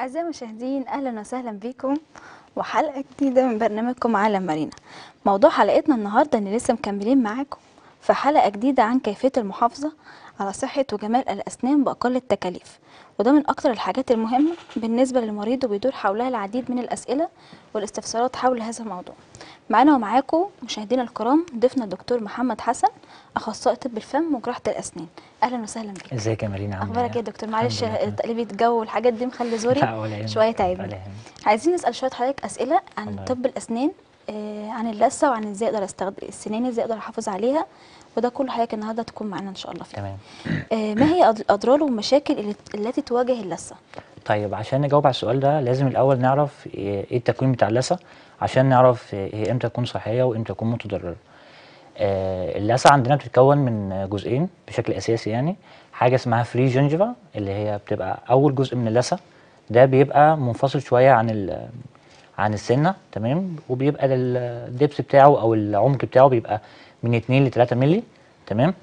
أعزائي المشاهدين أهلا وسهلا بكم وحلقة جديدة من برنامجكم عالم مارينا موضوع حلقتنا النهاردة اللي لسه مكملين معاكم في حلقة جديدة عن كيفية المحافظة على صحة وجمال الأسنان بأقل التكاليف وده من أكتر الحاجات المهمة بالنسبة للمريض وبيدور حولها العديد من الأسئلة والاستفسارات حول هذا الموضوع معانا ومعاكم مشاهدينا الكرام ضيفنا الدكتور محمد حسن اخصائي طب الفم وجراحه الاسنان اهلا وسهلا بك ازيك يا مارينا عامله اخبارك إيه؟ إيه يا دكتور معلش تقليبه الجو والحاجات دي مخلي زوري شويه تعبني عايزين نسال شويه حضرتك اسئله عن طب الاسنان آه عن اللثه وعن ازاي اقدر استخدم اسناني ازاي اقدر احافظ عليها وده كل حاجه النهارده تكون معانا ان شاء الله فيه. تمام آه ما هي الاضرار والمشاكل التي تواجه اللثه طيب عشان نجاوب على السؤال ده لازم الأول نعرف إيه, إيه التكوين بتاع اللسع عشان نعرف هي إمتى تكون صحية وإمتى تكون متضررة. آه، اللسع عندنا بتتكون من جزئين بشكل أساسي يعني حاجة اسمها فري جينجيفا اللي هي بتبقى أول جزء من اللسع ده بيبقى منفصل شوية عن عن السنة تمام وبيبقى الدبس بتاعه أو العمق بتاعه بيبقى من 2 ل 3 مللي تمام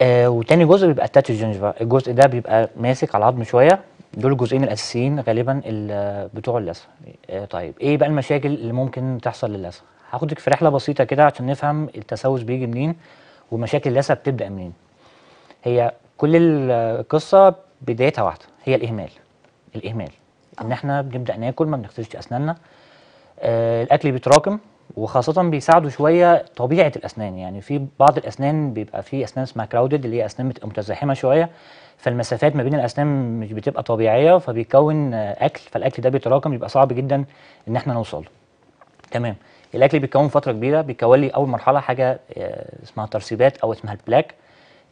آه وتاني جزء بيبقى التاتش جنجفا الجزء ده بيبقى ماسك على العظم شويه دول الجزئين الاساسيين غالبا بتوع اللثه آه، طيب ايه بقى المشاكل اللي ممكن تحصل للثه هاخدك في رحله بسيطه كده عشان نفهم التسوس بيجي منين ومشاكل اللثه بتبدا منين هي كل القصه بدايتها واحده هي الاهمال الاهمال ان آه. احنا بنبدا ناكل ما بنغسلش اسناننا آه الاكل بيتراكم وخاصة بيساعدوا شوية طبيعة الأسنان يعني في بعض الأسنان بيبقى في أسنان اسمها كراودد اللي هي أسنان متزاحمة شوية فالمسافات ما بين الأسنان مش بتبقى طبيعية فبيكون أكل فالأكل ده بيتراكم بيبقى صعب جدا إن احنا نوصل تمام الأكل بيتكون فترة كبيرة بيتكون لي أول مرحلة حاجة آه، اسمها ترسيبات أو اسمها البلاك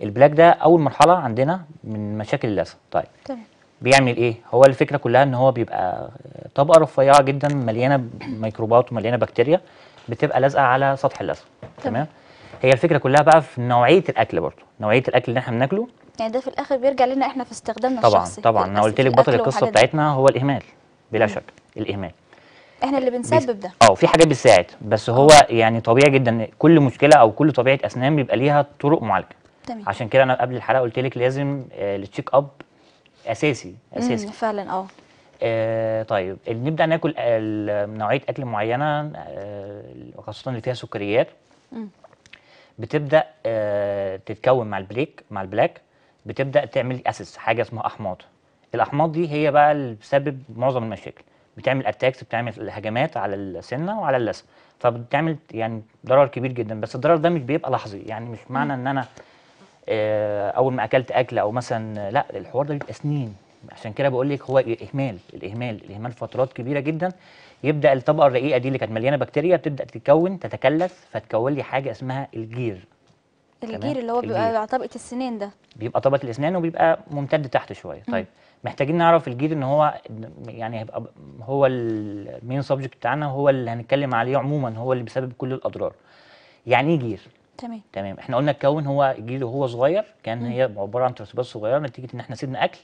البلاك ده أول مرحلة عندنا من مشاكل اللثة طيب تمام بيعمل ايه هو الفكره كلها ان هو بيبقى طبقه رفيعه جدا مليانه ميكروبات ومليانه بكتيريا بتبقى لازقه على سطح اللثه تمام هي الفكره كلها بقى في نوعيه الاكل برضه نوعيه الاكل اللي احنا بناكله يعني ده في الاخر بيرجع لنا احنا في استخدامنا طبعا الشخصي طبعا انا قلت لك بطل القصه بتاعتنا هو الاهمال بلا شك الاهمال احنا اللي بنسبب ده اه في حاجات بتساعد بس هو آه. يعني طبيعي جدا كل مشكله او كل طبيعه اسنان بيبقى ليها طرق معالجه تمام عشان كده انا قبل الحلقه قلت لك لازم التشيك آه، اب اساسي اساسي فعلا اه آه طيب نبدا ناكل نوعيه اكل معينه آه، خاصه اللي فيها سكريات بتبدا آه، تتكون مع البليك مع البلاك بتبدا تعمل اسس حاجه اسمها احماض الاحماض دي هي بقى اللي بتسبب معظم المشاكل بتعمل اتاكس بتعمل هجمات على السنه وعلى اللثه فبتعمل يعني ضرر كبير جدا بس الضرر ده مش بيبقى لحظي يعني مش معنى ان انا آه، اول ما اكلت اكل او مثلا لا الحوار ده بيبقى سنين عشان كده بقول لك هو اهمال الاهمال الاهمال فترات كبيره جدا يبدا الطبقه الرقيقه دي اللي كانت مليانه بكتيريا بتبدا تتكون تتكلف فتكون لي حاجه اسمها الجير الجير اللي هو بيبقى طبقه السنان ده بيبقى طبقه الاسنان وبيبقى ممتد تحت شويه طيب محتاجين نعرف الجير ان هو يعني هيبقى هو المين سبجكت بتاعنا هو اللي هنتكلم عليه عموما هو اللي بيسبب كل الاضرار يعني ايه جير تمام تمام احنا قلنا الكون هو جيل وهو صغير كان مم. هي عباره عن ترسبات صغيره نتيجه ان احنا سيبنا اكل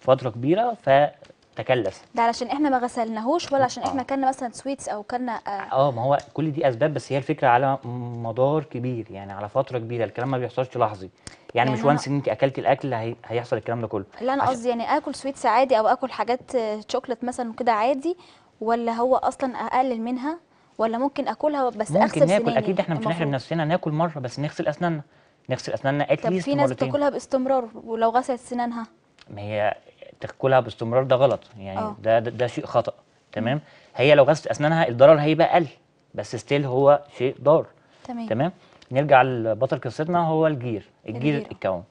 فتره كبيره فتكلف ده علشان احنا ما غسلناهوش ولا عشان احنا اكلنا آه. مثلا سويتس او اكلنا آه. اه ما هو كل دي اسباب بس هي الفكره على مدار كبير يعني على فتره كبيره الكلام ما بيحصلش لحظي يعني, يعني مش وانس ان انت اكلتي الاكل هي... هيحصل الكلام ده كله لا انا قصدي يعني اكل سويتس عادي او اكل حاجات شوكليت آه، مثلا كده عادي ولا هو اصلا اقلل منها ولا ممكن اكلها بس ممكن اغسل ناكل سناني اكيد احنا مش هنحرم نفسنا ناكل مره بس نغسل اسناننا نغسل اسناننا اتليست طب في ناس مرتين. بتاكلها باستمرار ولو غسلت سنانها ما هي تاكلها باستمرار ده غلط يعني اه. ده, ده ده شيء خطا تمام هي لو غسلت اسنانها الضرر هيبقى اقل بس ستيل هو شيء ضار تمام تمام نرجع لبطل قصتنا هو الجير الجير الكون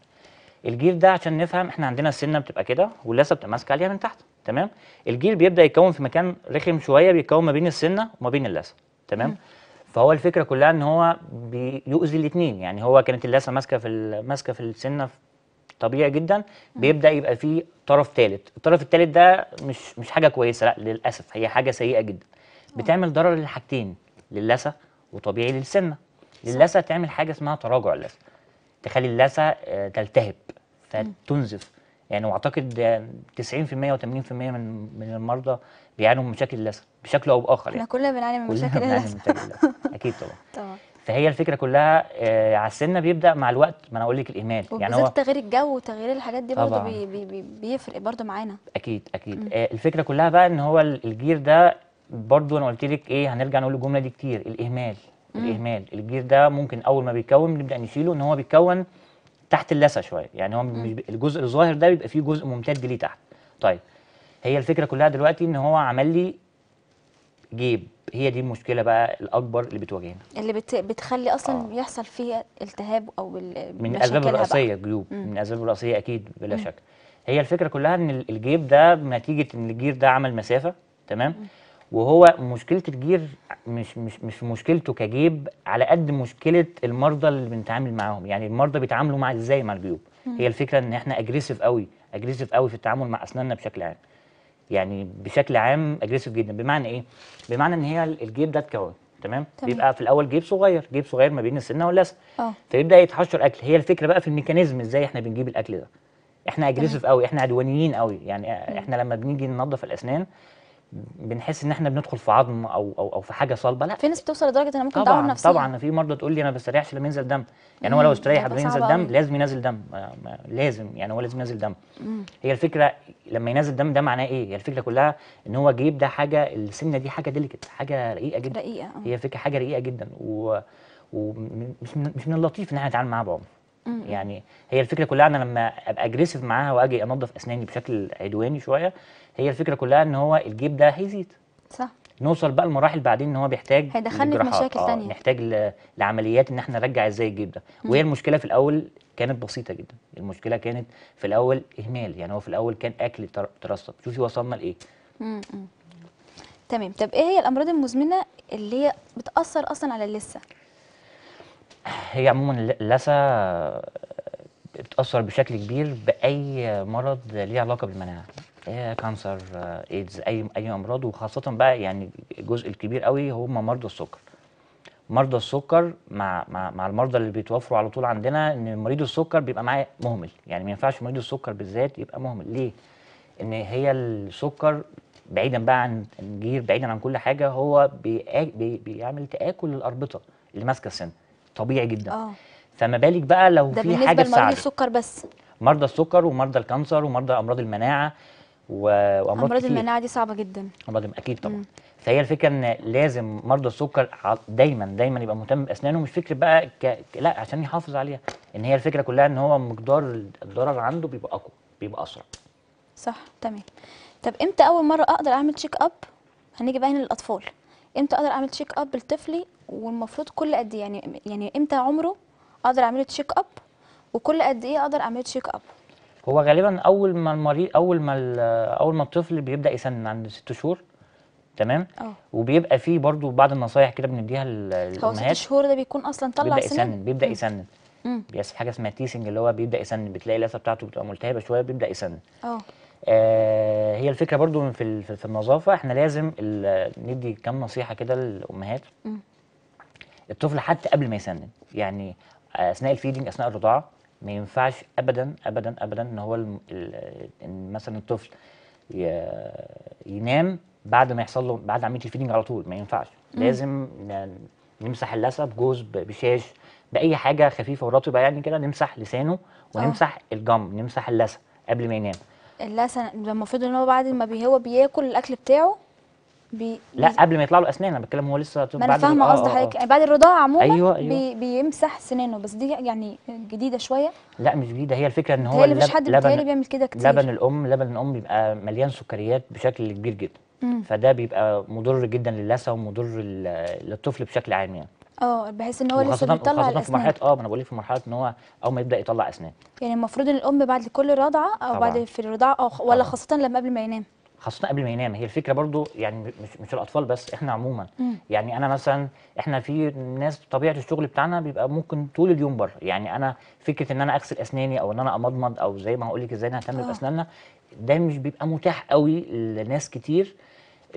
الجير ده عشان نفهم احنا عندنا السنه بتبقى كده واللثه بتبقى ماسكه عليها من تحت تمام الجيل بيبدا يتكون في مكان رخم شويه بيتكون ما بين السنه وما بين اللثه تمام فهو الفكره كلها ان هو بيؤذي الاثنين يعني هو كانت اللثه ماسكه في ماسكه في السنه طبيعي جدا بيبدا يبقى فيه طرف ثالث الطرف الثالث ده مش مش حاجه كويسه لا للاسف هي حاجه سيئه جدا بتعمل ضرر للحاجتين للثه وطبيعي للسنه للثه تعمل حاجه اسمها تراجع اللثه تخلي اللثه آه، تلتهب فتنزف يعني واعتقد 90% و80% من من المرضى بيعانوا من مشاكل اللثه بشكل او باخر يعني احنا كلنا بنعاني من مشاكل اللثه اكيد طبعا طبعا فهي الفكره كلها آه على السنه بيبدا مع الوقت ما انا اقول لك الاهمال يعني هو تغيير الجو وتغيير الحاجات دي برضه بي بي بيفرق برضه معانا اكيد اكيد آه الفكره كلها بقى ان هو الجير ده برضه انا قلت لك ايه هنرجع نقول الجمله دي كتير الاهمال الاهمال الجير ده ممكن اول ما بيتكون بنبدا نشيله ان هو بيتكون تحت اللثه شويه يعني هو الجزء الظاهر ده بيبقى فيه جزء ممتد ليه تحت طيب هي الفكره كلها دلوقتي ان هو عمل لي جيب هي دي المشكله بقى الاكبر اللي بتواجهنا اللي بت... بتخلي اصلا آه. يحصل فيه التهاب او من الاسباب الرئيسيه الجيوب من الاسباب الرئيسيه اكيد بلا مم. شك هي الفكره كلها ان الجيب ده نتيجه ان الجير ده عمل مسافه تمام مم. وهو مشكله الجير مش مش مش مشكلته كجيب على قد مشكله المرضى اللي بنتعامل معاهم يعني المرضى بيتعاملوا مع ازاي مع الجيوب هي الفكره ان احنا اجريسيف قوي اجريسيف قوي في التعامل مع اسناننا بشكل عام يعني بشكل عام اجريسيف جدا بمعنى ايه بمعنى ان هي الجيب ده اتكون تمام؟, تمام بيبقى في الاول جيب صغير جيب صغير ما بين السنه واللثه آه. فيبدا يتحشر اكل هي الفكره بقى في الميكانيزم ازاي احنا بنجيب الاكل ده احنا اجريسيف قوي احنا عدوانيين قوي يعني احنا لما بنيجي ننظف الاسنان بنحس ان احنا بندخل في عظم او او او في حاجه صلبه لا في ناس بتوصل لدرجه ان ممكن تعور نفسها طبعا في مرضى تقول لي انا ما بستريحش لما ينزل دم يعني هو لو استريح لما ينزل دم لازم ينزل دم لازم يعني هو لازم ينزل دم هي الفكره لما ينزل دم ده معناه ايه هي الفكره كلها ان هو جيب ده حاجه السمنه دي حاجه ديليكت حاجه رقيقه جدا رقيقه أه. هي فكره حاجه رقيقه جدا ومش من مش من اللطيف ان احنا نتعامل معاها بعمق يعني هي الفكره كلها انا لما ابقى اجريسيف معاها واجي انظف اسناني بشكل عدواني شويه هي الفكره كلها ان هو الجيب ده هيزيد صح نوصل بقى لمراحل بعدين ان هو بيحتاج هيدخلني في مشاكل آه تانية نحتاج لعمليات ان احنا نرجع ازاي الجيب ده وهي المشكله في الاول كانت بسيطه جدا المشكله كانت في الاول اهمال يعني هو في الاول كان اكل ترسب شوفي وصلنا لايه تمام طب ايه هي الامراض المزمنه اللي هي بتاثر اصلا على اللثه هي عموما اللثه بتاثر بشكل كبير باي مرض ليه علاقه بالمناعه كانسر آه، ايدز آه، اي اي امراض وخاصه بقى يعني الجزء الكبير قوي هم مرضى السكر مرضى السكر مع مع مع المرضى اللي بيتوفروا على طول عندنا ان مريض السكر بيبقى معاه مهمل يعني ما ينفعش مريض السكر بالذات يبقى مهمل ليه ان هي السكر بعيدا بقى عن الجير بعيدا عن كل حاجه هو بيعمل تاكل للاربطه اللي ماسكه السن طبيعي جدا أوه. فما بالك بقى لو في حاجه ده بالنسبه لمريض السكر بس مرضى السكر ومرضى الكانسر ومرضى امراض المناعه وامراض امراض المناعه دي صعبه جدا امراض اكيد طبعا مم. فهي الفكره ان لازم مرضى السكر دايما دايما يبقى مهتم باسنانه مش فكره بقى ك... لا عشان يحافظ عليها ان هي الفكره كلها ان هو مقدار الضرر عنده بيبقى اقوى بيبقى اسرع صح تمام طب امتى اول مره اقدر اعمل تشيك اب هنيجي بقى هنا للاطفال امتى اقدر اعمل تشيك اب لطفلي والمفروض كل قد إيه؟ يعني يعني امتى عمره اقدر اعمله تشيك اب وكل قد ايه اقدر اعمله تشيك اب هو غالبا اول ما المريض اول ما اول ما الطفل بيبدا يسنن عند ست شهور تمام أوه. وبيبقى فيه برضو بعض النصايح كده بنديها للامهات هو ست شهور ده بيكون اصلا طلع بيبدا سنين. يسنن بيبدا يسنن بيحصل حاجه اسمها تيسنج اللي هو بيبدا يسنن بتلاقي اللثه بتاعته بتبقى ملتهبه شويه بيبدا يسنن آه. اه هي الفكره برضو في في النظافه احنا لازم ندي كام نصيحه كده للامهات الطفل حتى قبل ما يسنن يعني آه، اثناء الفيدنج اثناء الرضاعه ما ينفعش ابدا ابدا ابدا ان هو الـ إن مثلا الطفل ينام بعد ما يحصل له بعد عمليه الفيدنج على طول ما ينفعش مم. لازم نمسح اللثه بجوز بشاش باي حاجه خفيفه ورطبه يعني كده نمسح لسانه ونمسح أوه. الجم نمسح اللثه قبل ما ينام اللثه المفروض ان هو بعد ما هو بياكل الاكل بتاعه بي لا قبل ما يطلع له اسنان انا بتكلم هو لسه ما انا فاهمه قصدي حضرتك آه، آه. يعني بعد الرضاعه عموما أيوة أيوة. بي بيمسح سنانه بس دي يعني جديده شويه لا مش جديده هي الفكره ان هو اللب... مش حد لبن بيعمل كده كتير لبن الام لبن الام بيبقى مليان سكريات بشكل كبير جدا مم. فده بيبقى مضر جدا للثه ومضر للطفل بشكل عام يعني اه بحيث ان هو لسه بيطلع الاسنان في مرحله اه ما انا بقول لك في مرحله ان هو اول ما يبدا يطلع اسنان يعني المفروض ان الام بعد كل رضعه او طبعًا. بعد في الرضاعه او ولا خاصه لما قبل ما ينام خاصه قبل ما ينام هي الفكره برضو يعني مش مش الاطفال بس احنا عموما م. يعني انا مثلا احنا في ناس طبيعه الشغل بتاعنا بيبقى ممكن طول اليوم بره يعني انا فكره ان انا اغسل اسناني او ان انا امضمض او زي ما هقول لك ازاي نهتم باسناننا آه. ده مش بيبقى متاح قوي لناس كتير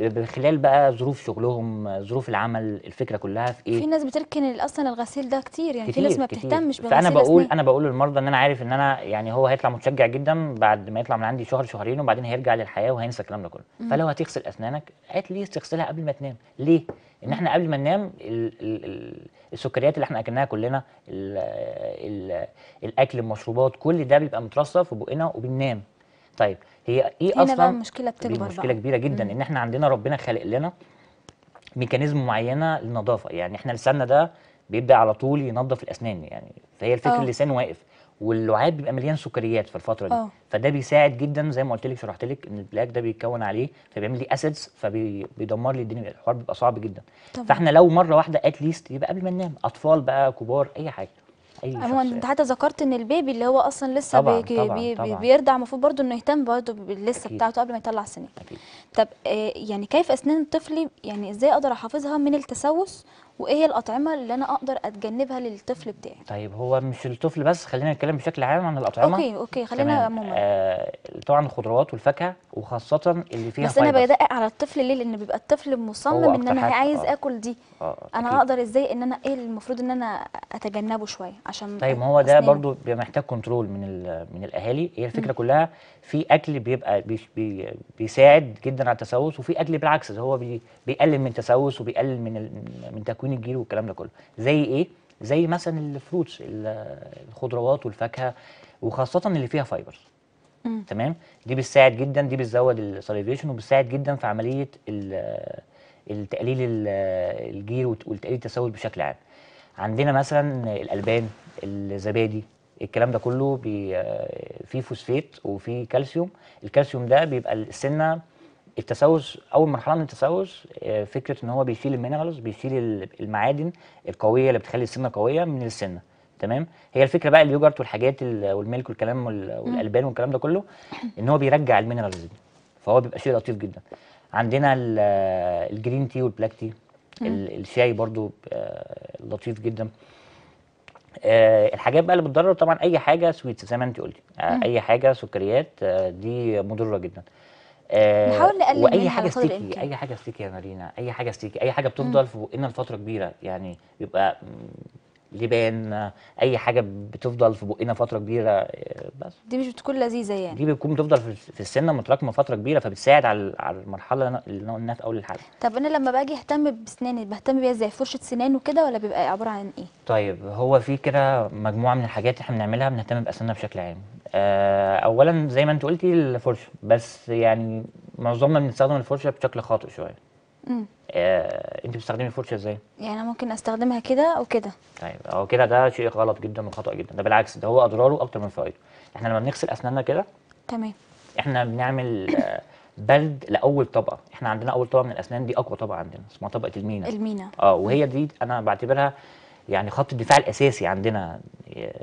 من خلال بقى ظروف شغلهم ظروف العمل الفكره كلها في ايه في ناس بتركن اصلا الغسيل ده كتير يعني كتير في ناس ما بتهتمش بالغسيل فانا بقول انا بقول للمرضى ان انا عارف ان انا يعني هو هيطلع متشجع جدا بعد ما يطلع من عندي شهر شهرين وبعدين هيرجع للحياه وهينسى الكلام ده كله فلو هتغسل اسنانك هات ليه تغسلها قبل ما تنام ليه ان احنا قبل ما ننام السكريات اللي احنا اكلناها كلنا الـ الـ الاكل المشروبات كل ده بيبقى مترصف في بقنا وبننام طيب هي ايه هنا اصلا بقى المشكله بتكبر بقى مشكله كبيره جدا مم. ان احنا عندنا ربنا خالق لنا ميكانيزم معينه للنظافه يعني احنا لساننا ده بيبدا على طول ينظف الاسنان يعني فهي الفكره آه. اللسان واقف واللعاب بيبقى مليان سكريات في الفتره دي أوه. فده بيساعد جدا زي ما قلت لك شرحت لك ان البلاك ده بيتكون عليه فبيعمل لي اسيدز فبيدمر لي الدنيا الحوار بيبقى صعب جدا طبعا. فاحنا لو مره واحده اتليست يبقى قبل ما ننام اطفال بقى كبار اي حاجه اي هو يعني. انت حتى ذكرت ان البيبي اللي هو اصلا لسه طبعًا بي طبعًا بي طبعًا بيرضع المفروض برضه انه يهتم برضه باللسه بتاعته قبل ما يطلع سنين طب آه يعني كيف اسنان طفلي يعني ازاي اقدر احافظها من التسوس وايه هي الاطعمه اللي انا اقدر اتجنبها للطفل بتاعي طيب هو مش الطفل بس خلينا نتكلم بشكل عام عن الاطعمه اوكي اوكي خلينا عموما آه طبعا الخضروات والفاكهه وخاصه اللي فيها بس انا بدقق على الطفل ليه لان بيبقى الطفل مصمم ان انا عايز آه. اكل دي آه. آه، انا اقدر ازاي ان انا ايه المفروض ان انا اتجنبه شويه عشان طيب ما هو ده برضو بيبقى محتاج كنترول من من الاهالي هي الفكره م. كلها في اكل بيبقى بي بي بيساعد جدا على التسوس وفي اكل بالعكس هو بي بيقلل من التسوس وبيقلل من من تكوين تكوين الجيل والكلام ده كله زي ايه زي مثلا الفروتس الخضروات والفاكهه وخاصه اللي فيها فايبرز تمام دي بتساعد جدا دي بتزود السليفيشن وبتساعد جدا في عمليه التقليل الجير والتقليل التسول بشكل عام عندنا مثلا الالبان الزبادي الكلام ده كله فيه فوسفيت وفيه كالسيوم الكالسيوم ده بيبقى السنه التسوس اول مرحله من التسوس آه، فكره ان هو بيشيل المينرالز بيشيل المعادن القويه اللي بتخلي السنه قويه من السنه تمام هي الفكره بقى اليوجرت والحاجات والملك والكلام والالبان والكلام ده كله ان هو بيرجع المينرالز دي فهو بيبقى شيء لطيف جدا عندنا الجرين تي والبلاك تي الشاي برضو آه، لطيف جدا آه، الحاجات بقى اللي بتضرر طبعا اي حاجه سويتس زي ما انت قلتي اي حاجه سكريات دي مضره جدا آه، نحاول نقلل واي حاجه ستيكي اي حاجه ستيكي يا مارينا اي حاجه ستيكي اي حاجه بتفضل في بقنا لفتره كبيره يعني بيبقى لبان اي حاجه بتفضل في بقنا فتره كبيره آه، بس دي مش بتكون لذيذه يعني دي بتكون بتفضل في السنه متراكمه فتره كبيره فبتساعد على على المرحله اللي انا قلناها في اول الحلقه طب انا لما باجي اهتم بسناني بهتم بيها ازاي فرشه سنان وكده ولا بيبقى عباره عن ايه طيب هو في كده مجموعه من الحاجات احنا بنعملها بنهتم باسناننا بشكل عام آه، اولا زي ما انت قلتي الفرشه بس يعني معظمنا بنستخدم الفرشه بشكل خاطئ شويه آه، انت بتستخدمي الفرشه ازاي يعني انا ممكن استخدمها كده او كده طيب او كده ده شيء غلط جدا وخطا جدا ده بالعكس ده هو اضراره اكتر من فوائده احنا لما بنغسل اسناننا كده تمام احنا بنعمل آه، بلد لاول طبقه احنا عندنا اول طبقه من الاسنان دي اقوى طبقه عندنا اسمها طبقه المينا المينا اه وهي دي انا بعتبرها يعني خط الدفاع الاساسي عندنا آه،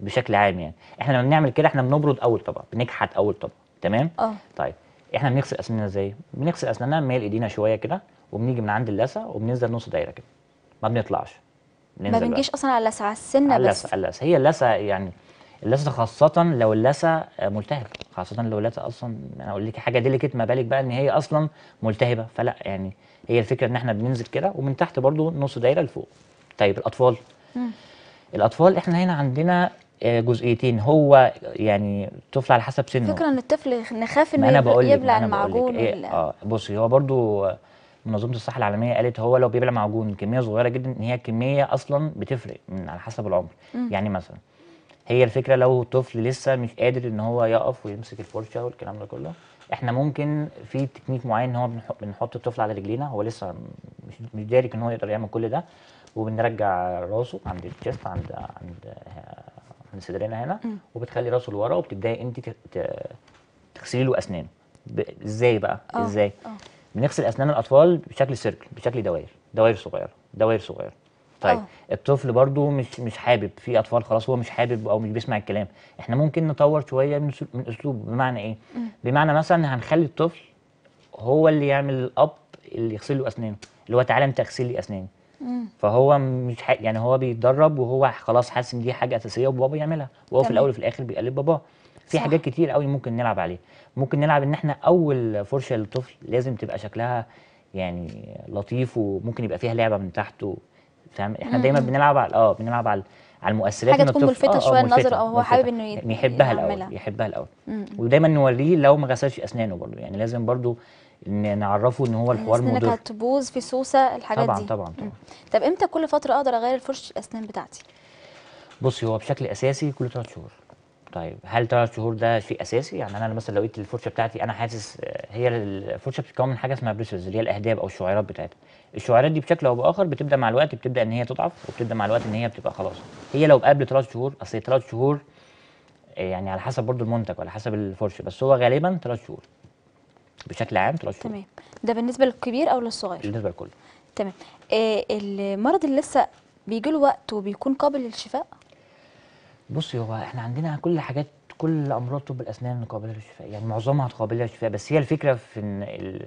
بشكل عام يعني احنا لما بنعمل كده احنا بنبرد اول طبقه بنجحد اول طبقه تمام اه طيب احنا بنغسل اسناننا ازاي بنغسل اسناننا مال ايدينا شويه كده وبنيجي من عند اللثه وبننزل نص دايره كده ما بنطلعش ما بنجيش اصلا على اللثه على السنه على بس على اللثه هي اللثه يعني اللثه خاصه لو اللثه آه، ملتهبه خاصه لو اللثه اصلا انا اقول لك حاجه ديليكيت ما بالك بقى ان هي اصلا ملتهبه فلا يعني هي الفكره ان احنا بننزل كده ومن تحت برده نص دايره لفوق طيب الاطفال مم. الاطفال احنا هنا عندنا آه، جزئيتين هو يعني الطفل على حسب سنه فكره ان الطفل نخاف انه أنا يبلع المعجون إيه اه بصي هو برضو منظمه الصحه العالميه قالت هو لو بيبلع معجون كميه صغيره جدا ان هي الكميه اصلا بتفرق من على حسب العمر مم. يعني مثلا هي الفكره لو الطفل لسه مش قادر ان هو يقف ويمسك الفرشه والكلام ده كله احنا ممكن في تكنيك معين ان هو بنحط الطفل على رجلينا هو لسه مش دارك ان هو يقدر يعمل كل ده وبنرجع راسه عند الجست عند عند عند صدرنا هنا وبتخلي راسه لورا وبتبداي انت تغسلي له اسنانه ازاي بقى؟ أوه. ازاي؟ أوه. بنغسل اسنان الاطفال بشكل سيركل بشكل دوائر دوائر صغيره دوائر صغيره طيب أوه. الطفل برده مش مش حابب في اطفال خلاص هو مش حابب او مش بيسمع الكلام احنا ممكن نطور شويه من من اسلوب بمعنى ايه م. بمعنى مثلا هنخلي الطفل هو اللي يعمل الاب اللي يغسل له اسنانه اللي هو تعالى انت اغسل لي اسناني فهو مش حق يعني هو بيتدرب وهو خلاص حاسس ان دي حاجه اساسيه وبابا يعملها وهو في الاول وفي الاخر بيقلب باباه في حاجات كتير قوي ممكن نلعب عليه ممكن نلعب ان احنا اول فرشه للطفل لازم تبقى شكلها يعني لطيف وممكن يبقى فيها لعبه من تحت فاهم احنا دايما بنلعب على اه بنلعب على على المؤثرات حاجه تكون ملفته آه،, آه شويه النظر او آه، هو حابب انه يحبها الاول يحبها الاول ودايما نوريه لو ما غسلش اسنانه برضه يعني لازم برضه نعرفه ان هو الحوار مضر انك هتبوظ في سوسه الحاجات طبعًا دي طبعا طبعا طبعا طب امتى كل فتره اقدر اغير فرشه الاسنان بتاعتي بصي هو بشكل اساسي كل ثلاث شهور طيب هل ثلاث شهور ده شيء اساسي يعني انا مثلا لو لقيت الفرشه بتاعتي انا حاسس آه، هي الفرشه بتتكون من حاجه اسمها بريسز اللي هي الاهداب او الشعيرات بتاعتها الشعيرات دي بشكل او باخر بتبدا مع الوقت بتبدا ان هي تضعف وبتبدا مع الوقت ان هي بتبقى خلاص هي لو قبل ثلاث شهور اصل ثلاث شهور آه، يعني على حسب برضو المنتج وعلى حسب الفرشه بس هو غالبا ثلاث شهور بشكل عام ثلاث تمام ده بالنسبه للكبير او للصغير بالنسبه لكله تمام آه المرض اللي لسه بيجي له وقت وبيكون قابل للشفاء بصي هو احنا عندنا كل حاجات كل امراض طب الاسنان قابله للشفاء يعني معظمها قابله للشفاء بس هي الفكره في ان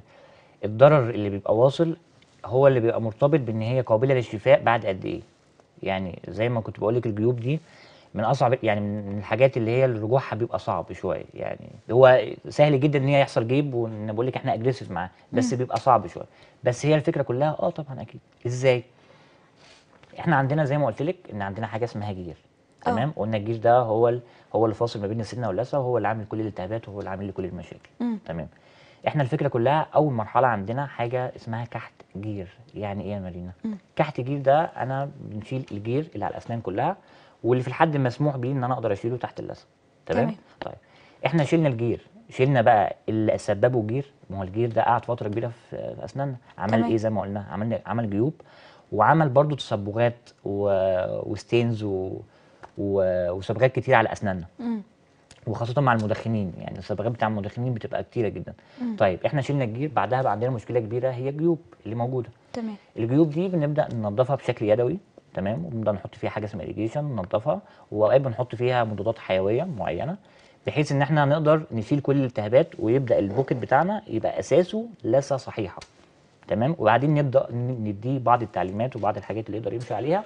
الضرر اللي بيبقى واصل هو اللي بيبقى مرتبط بان هي قابله للشفاء بعد قد ايه يعني زي ما كنت بقول لك الجيوب دي من اصعب يعني من الحاجات اللي هي رجوعها بيبقى صعب شويه يعني هو سهل جدا ان هي يحصل جيب وان بقول لك احنا اجريسيف معاه بس بيبقى صعب شويه بس هي الفكره كلها اه طبعا اكيد ازاي احنا عندنا زي ما قلت لك ان عندنا حاجه اسمها جير آه. تمام قلنا الجير ده هو هو اللي فاصل ما بين السنه واللثه وهو اللي عامل كل الالتهابات وهو اللي عامل لي كل المشاكل مم. تمام احنا الفكره كلها اول مرحله عندنا حاجه اسمها كحت جير يعني ايه يا مارينا كحت جير ده انا بنشيل الجير اللي على الاسنان كلها واللي في الحد مسموح بيه ان انا اقدر اشيله تحت اللثه تمام طيب. احنا شلنا الجير شلنا بقى اللي سببه جير ما هو الجير ده قعد فتره كبيره في اسناننا عمل ايه زي ما قلنا عمل عمل جيوب وعمل برضو تصبغات و... وستينز و... و... وصبغات كتير على اسناننا وخاصه مع المدخنين يعني الصبغات بتاع المدخنين بتبقى كتيره جدا مم. طيب احنا شلنا الجير بعدها بقى عندنا مشكله كبيره هي الجيوب اللي موجوده تمام الجيوب دي بنبدا ننظفها بشكل يدوي تمام وبنبدا نحط فيها حاجه اسمها اريجيشن ننضفها واوقات بنحط فيها مضادات حيويه معينه بحيث ان احنا هنقدر نشيل كل الالتهابات ويبدا البوكت بتاعنا يبقى اساسه لسه صحيحه تمام وبعدين نبدا نديه بعض التعليمات وبعض الحاجات اللي يقدر يمشي عليها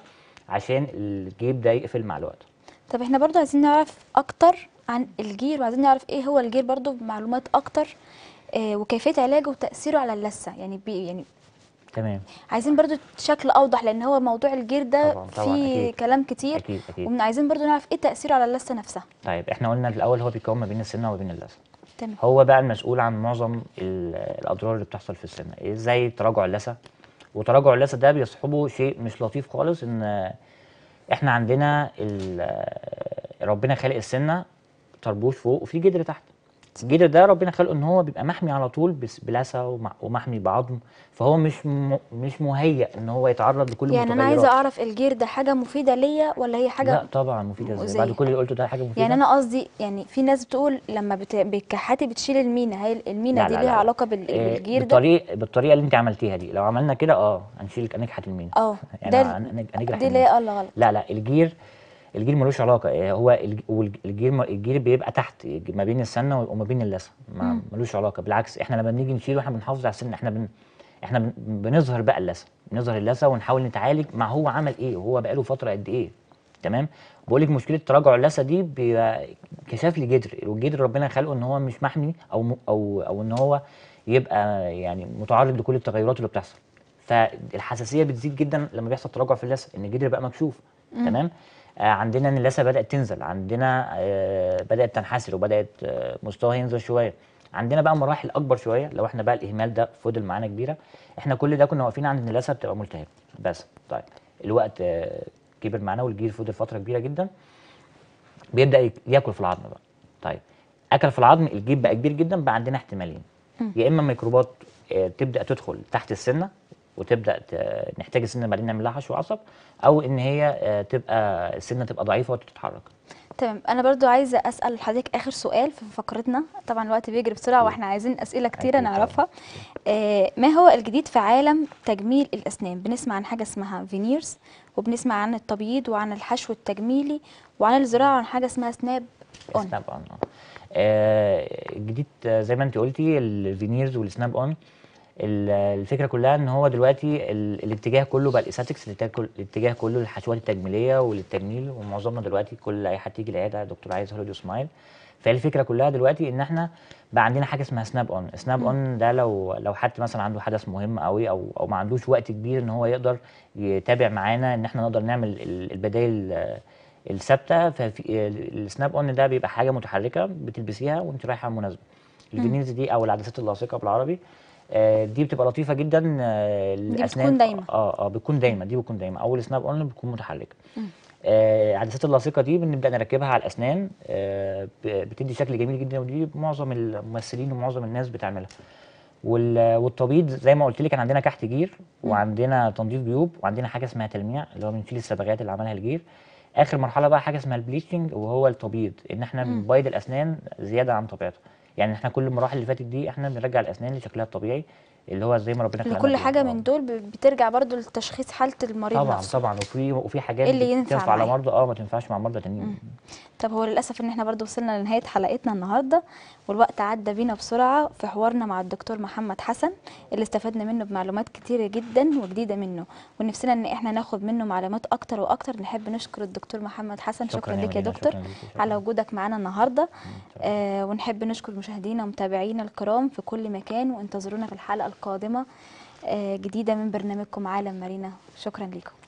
عشان الجيب ده يقفل مع الوقت طب احنا برضو عايزين نعرف اكتر عن الجير وعايزين نعرف ايه هو الجير برضو بمعلومات اكتر آه، وكيفيه علاجه وتاثيره على اللثه يعني بي يعني تمام عايزين برضو شكل اوضح لان هو موضوع الجير ده فيه كلام كتير أكيد أكيد. ومن عايزين برضو نعرف ايه تاثيره على اللثه نفسها طيب احنا قلنا الاول هو بيكون ما بين السنه وما بين اللثه تمام هو بقى المسؤول عن معظم الاضرار اللي بتحصل في السنه زي تراجع اللثه وتراجع اللثه ده بيصحبه شيء مش لطيف خالص ان احنا عندنا ربنا خالق السنه طربوش فوق وفي جدر تحت الجدر ده ربنا خلقه ان هو بيبقى محمي على طول بلسع ومحمي بعظم فهو مش م... مش مهيئ ان هو يتعرض لكل يعني انا عايزه اعرف الجير ده حاجه مفيده ليا ولا هي حاجه لا طبعا مفيده زي بعد كل اللي قلته ده حاجه مفيده يعني انا قصدي يعني في ناس بتقول لما بت... بالكحاتي بتشيل المينا هي المينا لا دي ليها علاقه بال... إيه بالجير بالطريق... ده بالطريقه اللي انت عملتيها دي لو عملنا كده اه هنشيل نكحه المينا اه يعني ده هنجرح دي ليه قال غلط لا لا الجير الجيل ملوش علاقه إيه، هو الجيل الجيل بيبقى تحت ما بين السنه وما بين اللثه ما ملوش علاقه بالعكس احنا لما بنيجي نشيله احنا بنحافظ على السن احنا بن احنا بنظهر بقى اللثه بنظهر اللثه ونحاول نتعالج مع هو عمل ايه وهو بقى له فتره قد ايه تمام بقول لك مشكله تراجع اللثه دي كشاف لجدر والجدر ربنا خلقه ان هو مش محمي او او او ان هو يبقى يعني متعرض لكل التغيرات اللي بتحصل فالحساسيه بتزيد جدا لما بيحصل تراجع في اللثه ان الجدر بقى مكشوف تمام آه، عندنا النلاسه بدات تنزل عندنا آه، بدات تنحسر وبدات آه، مستواها ينزل شويه عندنا بقى مراحل اكبر شويه لو احنا بقى الاهمال ده فضل معانا كبيره احنا كل ده كنا واقفين عند النلاسه بتبقى ملتهبه بس طيب الوقت كبر معانا والجير فضل فتره كبيره جدا بيبدا ياكل في العظم بقى طيب اكل في العظم الجيب بقى كبير جدا بقى عندنا احتمالين يا اما ميكروبات تبدا تدخل تحت السنه وتبدا نحتاج السنه بعدين نعمل لها حشو عصب او ان هي آه، تبقى السنه تبقى ضعيفه وتتحرك تمام انا برضو عايزه اسال حضرتك اخر سؤال في فقرتنا طبعا الوقت بيجري بسرعه واحنا عايزين اسئله كتيره نعرفها آه، ما هو الجديد في عالم تجميل الاسنان بنسمع عن حاجه اسمها فينيرز وبنسمع عن التبييض وعن الحشو التجميلي وعن الزراعه وعن حاجه اسمها سناب اون سناب اون جديد آه، زي ما انت قلتي الفينيرز والسناب اون الفكره كلها ان هو دلوقتي الاتجاه كله بقى الاستاتكس الاتجاه كله للحشوات التجميليه وللتجميل ومعظمنا دلوقتي كل اي حد يجي العياده دكتور عايز هوليو سمايل فالفكره كلها دلوقتي ان احنا بقى عندنا حاجه اسمها سناب اون سناب اون ده لو لو حد مثلا عنده حدث مهم قوي او او ما عندوش وقت كبير ان هو يقدر يتابع معانا ان احنا نقدر نعمل البدائل الثابته فالسناب اون ده بيبقى حاجه متحركه بتلبسيها وانت رايحه مناسبه الفينيز دي او العدسات اللاصقه بالعربي آه، دي بتبقى لطيفه جدا آه، الاسنان دي بتكون دايما اه اه بتكون دايما دي بتكون دايما اول سناب اون بتكون متحركه آه عدسات اللاصقه دي بنبدا نركبها على الاسنان آه بتدي شكل جميل جدا ودي معظم الممثلين ومعظم الناس بتعملها والتبييض زي ما قلت لك كان عندنا كحت جير وعندنا تنظيف جيوب وعندنا حاجه اسمها تلميع اللي هو بنشيل الصبغات اللي عملها الجير اخر مرحله بقى حاجه اسمها البليتشنج وهو التبييض ان احنا بنبيض الاسنان زياده عن طبيعتها يعني احنا كل المراحل اللي فاتت دي احنا بنرجع الاسنان لشكلها الطبيعي اللي هو زي ما ربنا خلقنا كل حاجه من آه. دول بترجع برضو لتشخيص حاله المريض طبعا نفسه. طبعا وفي وفي حاجات إيه اللي ينفع تنفع على مرضى اه ما تنفعش مع مرضى تانيين طب هو للاسف ان احنا برضو وصلنا لنهايه حلقتنا النهارده والوقت عدى بينا بسرعه في حوارنا مع الدكتور محمد حسن اللي استفدنا منه بمعلومات كتيره جدا وجديده منه ونفسنا ان احنا ناخد منه معلومات اكتر واكتر نحب نشكر الدكتور محمد حسن شكرا, شكرا لك يا دكتور شكرا شكرا. على وجودك معانا النهارده آه ونحب نشكر مشاهدينا ومتابعينا الكرام في كل مكان وانتظرونا في الحلقه القادمة آه، جديدة من برنامجكم عالم مارينا شكرا لكم